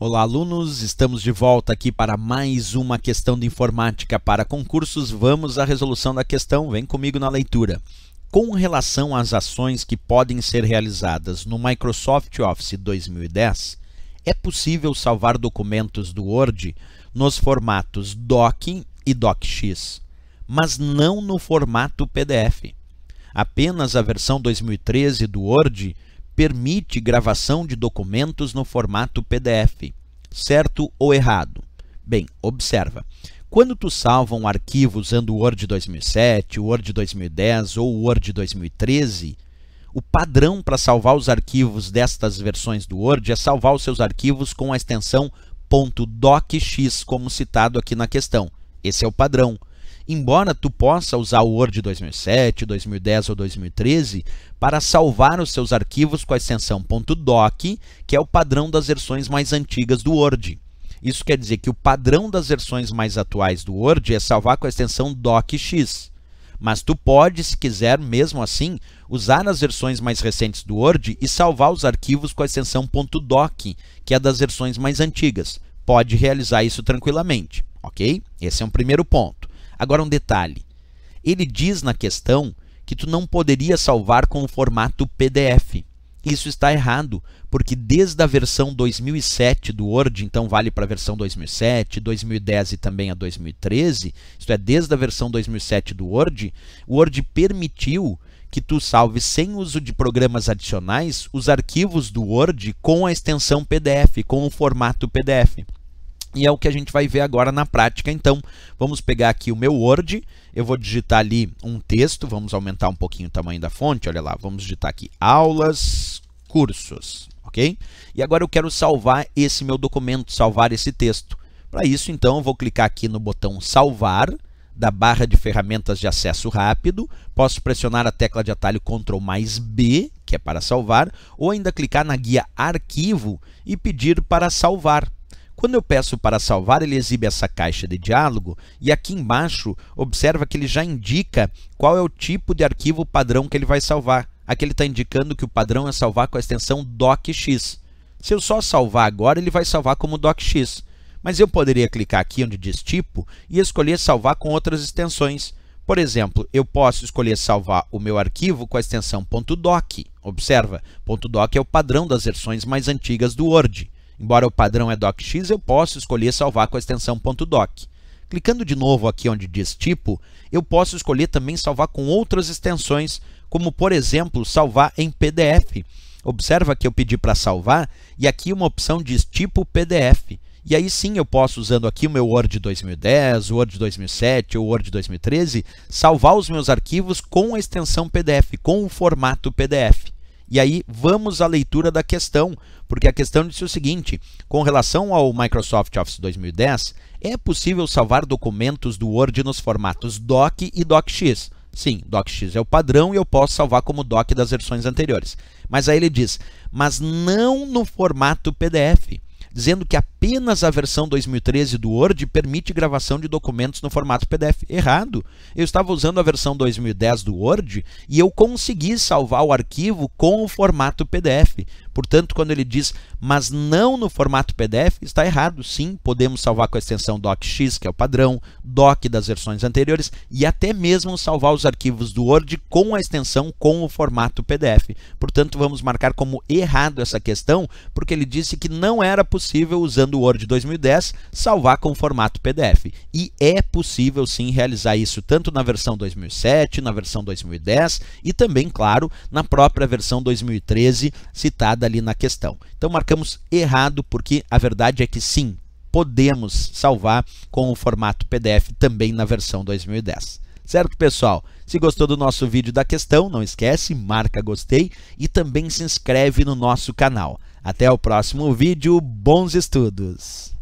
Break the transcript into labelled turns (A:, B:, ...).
A: Olá, alunos! Estamos de volta aqui para mais uma questão de informática para concursos. Vamos à resolução da questão. Vem comigo na leitura. Com relação às ações que podem ser realizadas no Microsoft Office 2010, é possível salvar documentos do Word nos formatos DOC e DOCX, mas não no formato PDF. Apenas a versão 2013 do Word permite gravação de documentos no formato PDF, certo ou errado? Bem, observa. Quando tu salva um arquivo usando o Word 2007, o Word 2010 ou o Word 2013, o padrão para salvar os arquivos destas versões do Word é salvar os seus arquivos com a extensão .docx, como citado aqui na questão. Esse é o padrão embora tu possa usar o Word 2007, 2010 ou 2013 para salvar os seus arquivos com a extensão .doc, que é o padrão das versões mais antigas do Word. Isso quer dizer que o padrão das versões mais atuais do Word é salvar com a extensão docx. Mas tu pode, se quiser, mesmo assim, usar as versões mais recentes do Word e salvar os arquivos com a extensão .doc, que é das versões mais antigas. Pode realizar isso tranquilamente, ok? Esse é um primeiro ponto. Agora um detalhe. Ele diz na questão que tu não poderia salvar com o formato PDF. Isso está errado, porque desde a versão 2007 do Word, então vale para a versão 2007, 2010 e também a 2013, isto é, desde a versão 2007 do Word, o Word permitiu que tu salve sem uso de programas adicionais os arquivos do Word com a extensão PDF, com o formato PDF. E é o que a gente vai ver agora na prática. Então, vamos pegar aqui o meu Word, eu vou digitar ali um texto, vamos aumentar um pouquinho o tamanho da fonte, olha lá, vamos digitar aqui aulas, cursos, ok? E agora eu quero salvar esse meu documento, salvar esse texto. Para isso, então, eu vou clicar aqui no botão salvar, da barra de ferramentas de acesso rápido, posso pressionar a tecla de atalho Ctrl mais B, que é para salvar, ou ainda clicar na guia Arquivo e pedir para salvar. Quando eu peço para salvar, ele exibe essa caixa de diálogo e aqui embaixo observa que ele já indica qual é o tipo de arquivo padrão que ele vai salvar. Aqui ele está indicando que o padrão é salvar com a extensão docx. Se eu só salvar agora, ele vai salvar como docx. Mas eu poderia clicar aqui onde diz tipo e escolher salvar com outras extensões. Por exemplo, eu posso escolher salvar o meu arquivo com a extensão .doc. Observa, .doc é o padrão das versões mais antigas do Word. Embora o padrão é docx, eu posso escolher salvar com a extensão .doc. Clicando de novo aqui onde diz tipo, eu posso escolher também salvar com outras extensões, como por exemplo, salvar em PDF. Observa que eu pedi para salvar e aqui uma opção diz tipo PDF. E aí sim eu posso, usando aqui o meu Word 2010, Word 2007 ou Word 2013, salvar os meus arquivos com a extensão PDF, com o formato PDF. E aí vamos à leitura da questão, porque a questão disse o seguinte: com relação ao Microsoft Office 2010, é possível salvar documentos do Word nos formatos DOC e DOCX. Sim, DOCX é o padrão e eu posso salvar como DOC das versões anteriores. Mas aí ele diz: mas não no formato PDF, dizendo que a apenas a versão 2013 do Word permite gravação de documentos no formato PDF. Errado. Eu estava usando a versão 2010 do Word e eu consegui salvar o arquivo com o formato PDF. Portanto, quando ele diz, mas não no formato PDF, está errado. Sim, podemos salvar com a extensão docx, que é o padrão, doc das versões anteriores, e até mesmo salvar os arquivos do Word com a extensão com o formato PDF. Portanto, vamos marcar como errado essa questão, porque ele disse que não era possível usando usando o Word 2010, salvar com formato PDF. E é possível sim realizar isso tanto na versão 2007, na versão 2010 e também, claro, na própria versão 2013 citada ali na questão. Então marcamos errado porque a verdade é que sim, podemos salvar com o formato PDF também na versão 2010. Certo, pessoal? Se gostou do nosso vídeo da questão, não esquece, marca gostei e também se inscreve no nosso canal. Até o próximo vídeo, bons estudos!